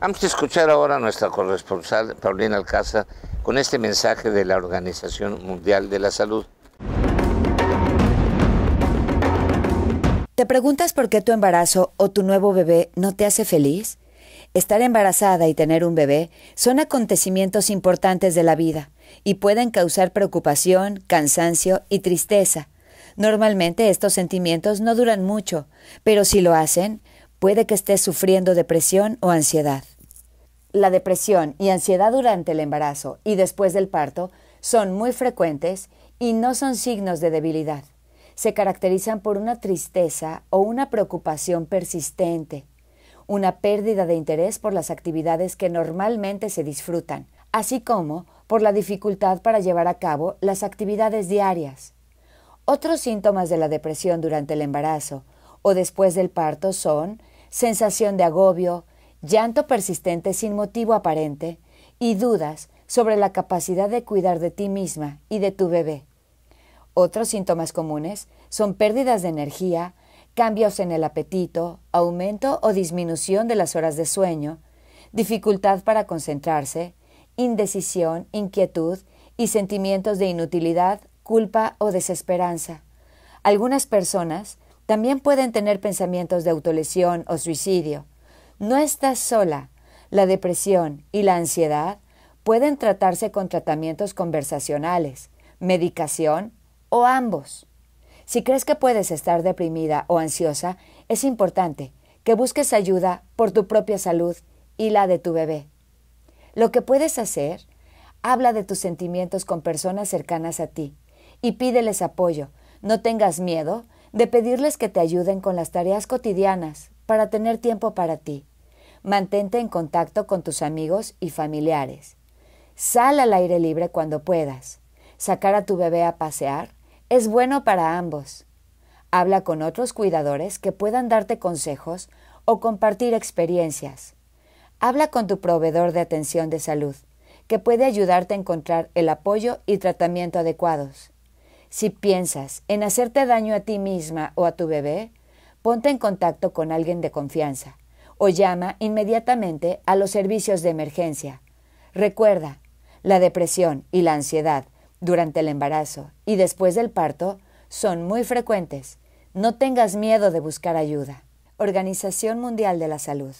Vamos a escuchar ahora a nuestra corresponsal Paulina Alcázar con este mensaje de la Organización Mundial de la Salud. ¿Te preguntas por qué tu embarazo o tu nuevo bebé no te hace feliz? Estar embarazada y tener un bebé son acontecimientos importantes de la vida y pueden causar preocupación, cansancio y tristeza. Normalmente estos sentimientos no duran mucho, pero si lo hacen, Puede que estés sufriendo depresión o ansiedad. La depresión y ansiedad durante el embarazo y después del parto son muy frecuentes y no son signos de debilidad. Se caracterizan por una tristeza o una preocupación persistente, una pérdida de interés por las actividades que normalmente se disfrutan, así como por la dificultad para llevar a cabo las actividades diarias. Otros síntomas de la depresión durante el embarazo o después del parto son sensación de agobio, llanto persistente sin motivo aparente y dudas sobre la capacidad de cuidar de ti misma y de tu bebé. Otros síntomas comunes son pérdidas de energía, cambios en el apetito, aumento o disminución de las horas de sueño, dificultad para concentrarse, indecisión, inquietud y sentimientos de inutilidad, culpa o desesperanza. Algunas personas también pueden tener pensamientos de autolesión o suicidio. No estás sola. La depresión y la ansiedad pueden tratarse con tratamientos conversacionales, medicación o ambos. Si crees que puedes estar deprimida o ansiosa, es importante que busques ayuda por tu propia salud y la de tu bebé. Lo que puedes hacer, habla de tus sentimientos con personas cercanas a ti y pídeles apoyo. No tengas miedo de pedirles que te ayuden con las tareas cotidianas para tener tiempo para ti. Mantente en contacto con tus amigos y familiares. Sal al aire libre cuando puedas. Sacar a tu bebé a pasear es bueno para ambos. Habla con otros cuidadores que puedan darte consejos o compartir experiencias. Habla con tu proveedor de atención de salud, que puede ayudarte a encontrar el apoyo y tratamiento adecuados. Si piensas en hacerte daño a ti misma o a tu bebé, ponte en contacto con alguien de confianza o llama inmediatamente a los servicios de emergencia. Recuerda, la depresión y la ansiedad durante el embarazo y después del parto son muy frecuentes. No tengas miedo de buscar ayuda. Organización Mundial de la Salud.